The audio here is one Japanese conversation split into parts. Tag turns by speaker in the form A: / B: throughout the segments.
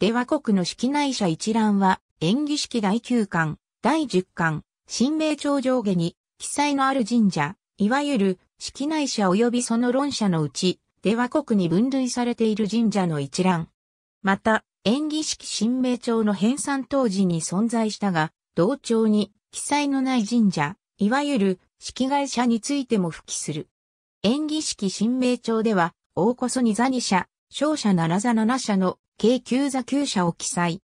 A: 出和国の式内社一覧は、演技式第9巻、第10巻、新名朝上下に、記載のある神社、いわゆる、式内社及びその論者のうち、出和国に分類されている神社の一覧。また、演技式新名朝の編纂当時に存在したが、同調に記載のない神社、いわゆる式外社についても付記する。演技式新名朝では、大こそに座二社、勝者七座七社の京急座急社を記載。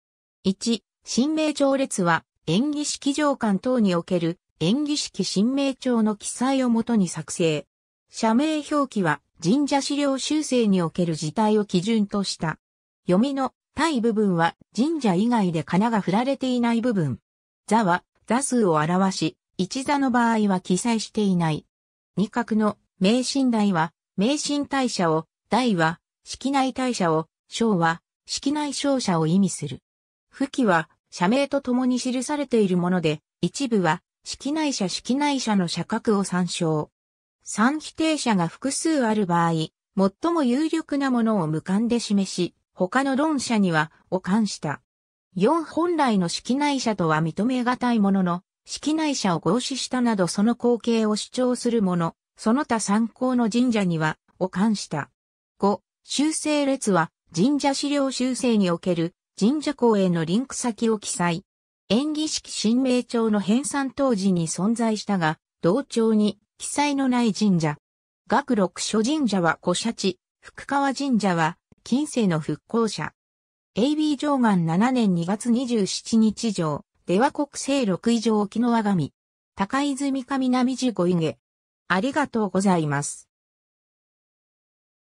A: 1、新名帳列は、演技式上官等における演技式新名帳の記載をもとに作成。社名表記は神社資料修正における事態を基準とした。読みの対部分は神社以外で金が振られていない部分。座は座数を表し、一座の場合は記載していない。二角の名神代は、名神大社を、大は、式内大社を、小は、式内商社を意味する。付記は、社名と共に記されているもので、一部は、式内社式内社の社格を参照。三否定者が複数ある場合、最も有力なものを無観で示し、他の論者には、を冠した。四本来の式内者とは認めがたいものの、式内者を合祀したなどその光景を主張するもの、その他参考の神社には、を冠した。五、修正列は、神社資料修正における神社公へのリンク先を記載。演技式新名帳の編纂当時に存在したが、同帳に記載のない神社。学六所神社は古社地、福川神社は近世の復興者。AB 上岸7年2月27日上、出羽国政六以上沖の和神。高泉上南寺五いありがとうございます。